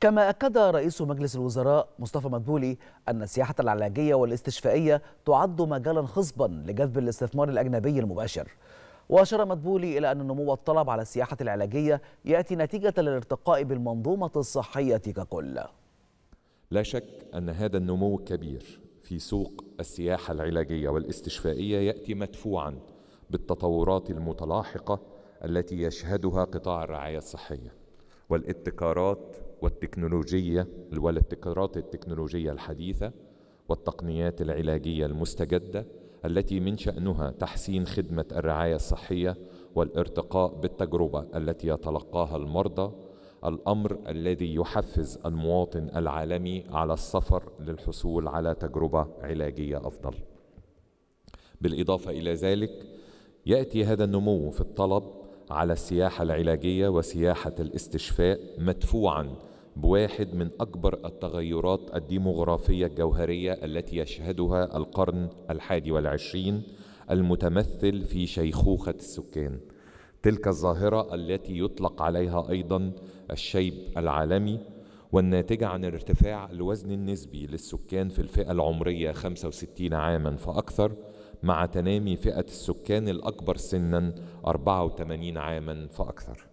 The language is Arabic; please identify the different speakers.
Speaker 1: كما أكد رئيس مجلس الوزراء مصطفى مدبولي أن السياحة العلاجية والاستشفائية تعد مجالا خصبا لجذب الاستثمار الأجنبي المباشر وأشار مدبولي إلى أن نمو الطلب على السياحة العلاجية يأتي نتيجة للارتقاء بالمنظومة الصحية ككل
Speaker 2: لا شك أن هذا النمو الكبير في سوق السياحة العلاجية والاستشفائية يأتي مدفوعا بالتطورات المتلاحقة التي يشهدها قطاع الرعاية الصحية والابتكارات والتكنولوجية والابتكارات التكنولوجية الحديثة والتقنيات العلاجية المستجدة التي من شأنها تحسين خدمة الرعاية الصحية والارتقاء بالتجربة التي يتلقاها المرضى الأمر الذي يحفز المواطن العالمي على السفر للحصول على تجربة علاجية أفضل بالإضافة إلى ذلك يأتي هذا النمو في الطلب على السياحة العلاجية وسياحة الاستشفاء مدفوعا بواحد من أكبر التغيرات الديمغرافية الجوهرية التي يشهدها القرن الحادي والعشرين المتمثل في شيخوخة السكان تلك الظاهرة التي يطلق عليها أيضا الشيب العالمي والناتجة عن ارتفاع الوزن النسبي للسكان في الفئة العمرية 65 عاما فأكثر مع تنامي فئة السكان الأكبر سنا 84 عاما فأكثر